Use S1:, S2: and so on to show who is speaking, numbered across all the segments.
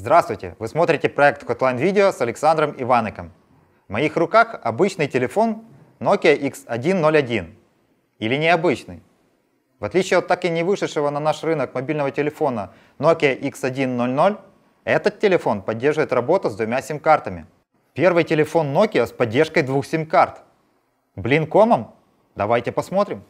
S1: Здравствуйте! Вы смотрите проект Hotline Video с Александром Иваныком. В моих руках обычный телефон Nokia X101. Или необычный. В отличие от так и не вышедшего на наш рынок мобильного телефона Nokia X100, этот телефон поддерживает работу с двумя сим-картами. Первый телефон Nokia с поддержкой двух сим-карт. Блинкомом? Давайте посмотрим.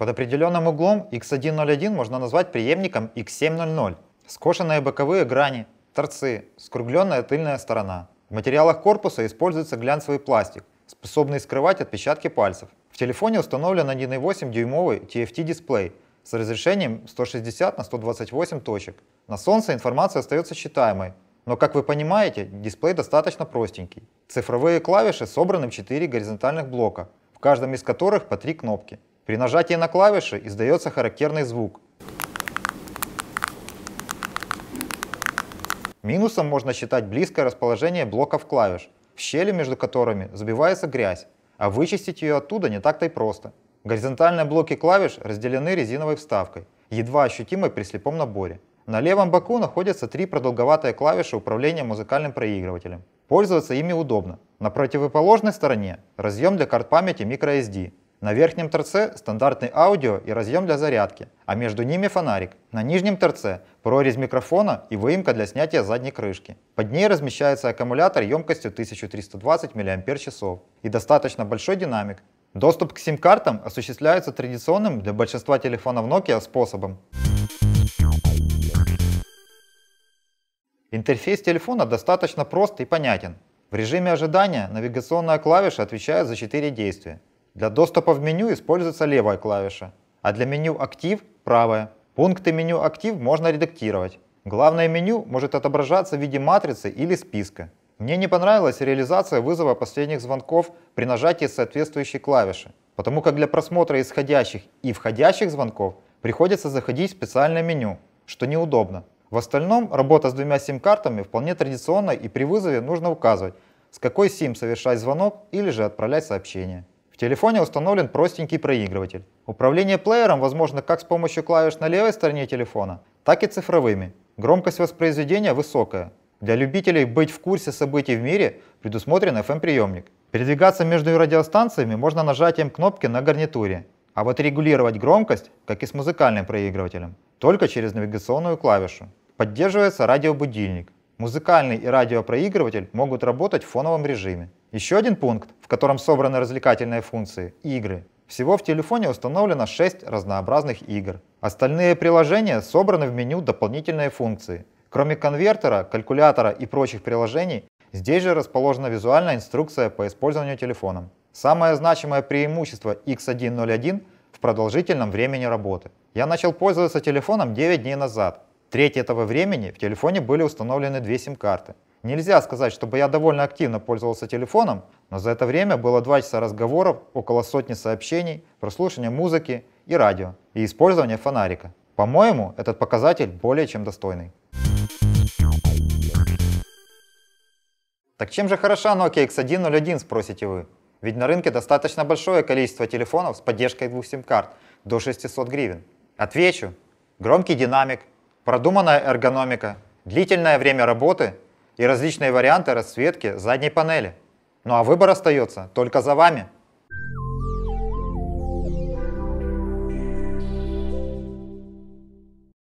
S1: Под определенным углом x101 можно назвать преемником x700. Скошенные боковые грани, торцы, скругленная тыльная сторона. В материалах корпуса используется глянцевый пластик, способный скрывать отпечатки пальцев. В телефоне установлен 1,8 дюймовый TFT дисплей с разрешением 160 на 128 точек. На солнце информация остается читаемой, но как вы понимаете, дисплей достаточно простенький. Цифровые клавиши собраны в 4 горизонтальных блока, в каждом из которых по 3 кнопки. При нажатии на клавиши издается характерный звук. Минусом можно считать близкое расположение блоков клавиш, в щели между которыми забивается грязь, а вычистить ее оттуда не так-то и просто. Горизонтальные блоки клавиш разделены резиновой вставкой, едва ощутимой при слепом наборе. На левом боку находятся три продолговатые клавиши управления музыкальным проигрывателем. Пользоваться ими удобно. На противоположной стороне разъем для карт памяти microSD, на верхнем торце стандартный аудио и разъем для зарядки, а между ними фонарик. На нижнем торце прорезь микрофона и выемка для снятия задней крышки. Под ней размещается аккумулятор емкостью 1320 мАч и достаточно большой динамик. Доступ к сим-картам осуществляется традиционным для большинства телефонов Nokia способом. Интерфейс телефона достаточно прост и понятен. В режиме ожидания навигационная клавиша отвечает за 4 действия. Для доступа в меню используется левая клавиша, а для меню «Актив» — правая. Пункты меню «Актив» можно редактировать. Главное меню может отображаться в виде матрицы или списка. Мне не понравилась реализация вызова последних звонков при нажатии соответствующей клавиши, потому как для просмотра исходящих и входящих звонков приходится заходить в специальное меню, что неудобно. В остальном работа с двумя сим-картами вполне традиционная и при вызове нужно указывать, с какой сим совершать звонок или же отправлять сообщение телефоне установлен простенький проигрыватель. Управление плеером возможно как с помощью клавиш на левой стороне телефона, так и цифровыми. Громкость воспроизведения высокая. Для любителей быть в курсе событий в мире предусмотрен FM-приемник. Эм Передвигаться между радиостанциями можно нажатием кнопки на гарнитуре, а вот регулировать громкость, как и с музыкальным проигрывателем, только через навигационную клавишу. Поддерживается радиобудильник. Музыкальный и радиопроигрыватель могут работать в фоновом режиме. Еще один пункт, в котором собраны развлекательные функции – игры. Всего в телефоне установлено 6 разнообразных игр. Остальные приложения собраны в меню «Дополнительные функции». Кроме конвертера, калькулятора и прочих приложений, здесь же расположена визуальная инструкция по использованию телефоном. Самое значимое преимущество X101 в продолжительном времени работы. Я начал пользоваться телефоном 9 дней назад, треть этого времени в телефоне были установлены две сим-карты. Нельзя сказать, чтобы я довольно активно пользовался телефоном, но за это время было 2 часа разговоров, около сотни сообщений, прослушивания музыки и радио, и использование фонарика. По-моему, этот показатель более чем достойный. Так чем же хороша Nokia X101, спросите вы? Ведь на рынке достаточно большое количество телефонов с поддержкой двух сим-карт, до 600 гривен. Отвечу. Громкий динамик, продуманная эргономика, длительное время работы и различные варианты расцветки задней панели. Ну а выбор остается только за вами.